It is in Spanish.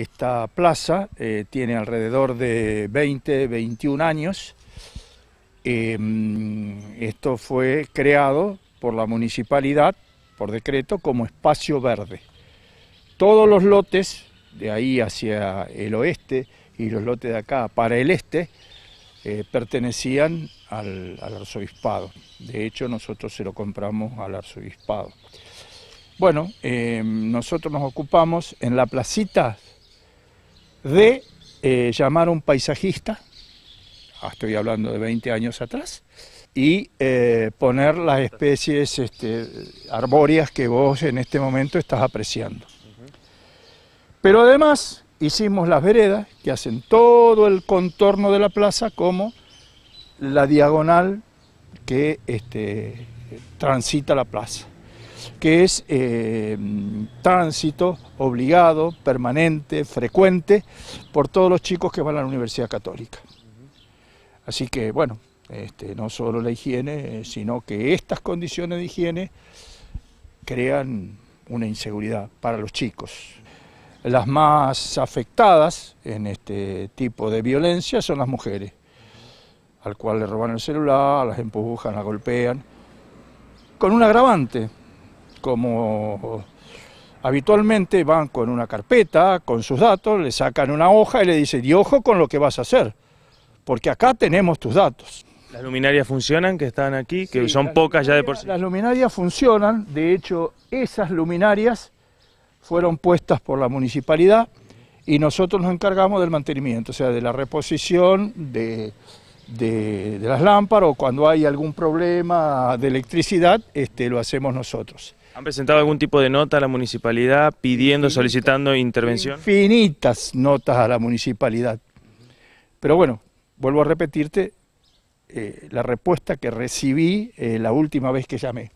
Esta plaza eh, tiene alrededor de 20, 21 años. Em, esto fue creado por la municipalidad, por decreto, como espacio verde. Todos los lotes, de ahí hacia el oeste y los lotes de acá para el este, eh, pertenecían al, al arzobispado. De hecho, nosotros se lo compramos al arzobispado. Bueno, em, nosotros nos ocupamos en la placita de eh, llamar a un paisajista, ah, estoy hablando de 20 años atrás, y eh, poner las especies este, arbóreas que vos en este momento estás apreciando. Pero además hicimos las veredas que hacen todo el contorno de la plaza como la diagonal que este, transita la plaza, que es eh, tránsito obligado, permanente, frecuente, por todos los chicos que van a la Universidad Católica. Así que, bueno, este, no solo la higiene, eh, sino que estas condiciones de higiene crean una inseguridad para los chicos. Las más afectadas en este tipo de violencia son las mujeres, al cual le roban el celular, las empujan, las golpean, con un agravante, como habitualmente van con una carpeta, con sus datos, le sacan una hoja y le dicen, y ojo con lo que vas a hacer, porque acá tenemos tus datos. ¿Las luminarias funcionan que están aquí, que son pocas ya de por sí? Las luminarias funcionan, de hecho esas luminarias fueron puestas por la municipalidad y nosotros nos encargamos del mantenimiento, o sea, de la reposición de, de las lámparas o cuando hay algún problema de electricidad, este, lo hacemos nosotros. ¿Han presentado algún tipo de nota a la municipalidad pidiendo, solicitando intervención? Infinitas notas a la municipalidad. Pero bueno, vuelvo a repetirte eh, la respuesta que recibí eh, la última vez que llamé.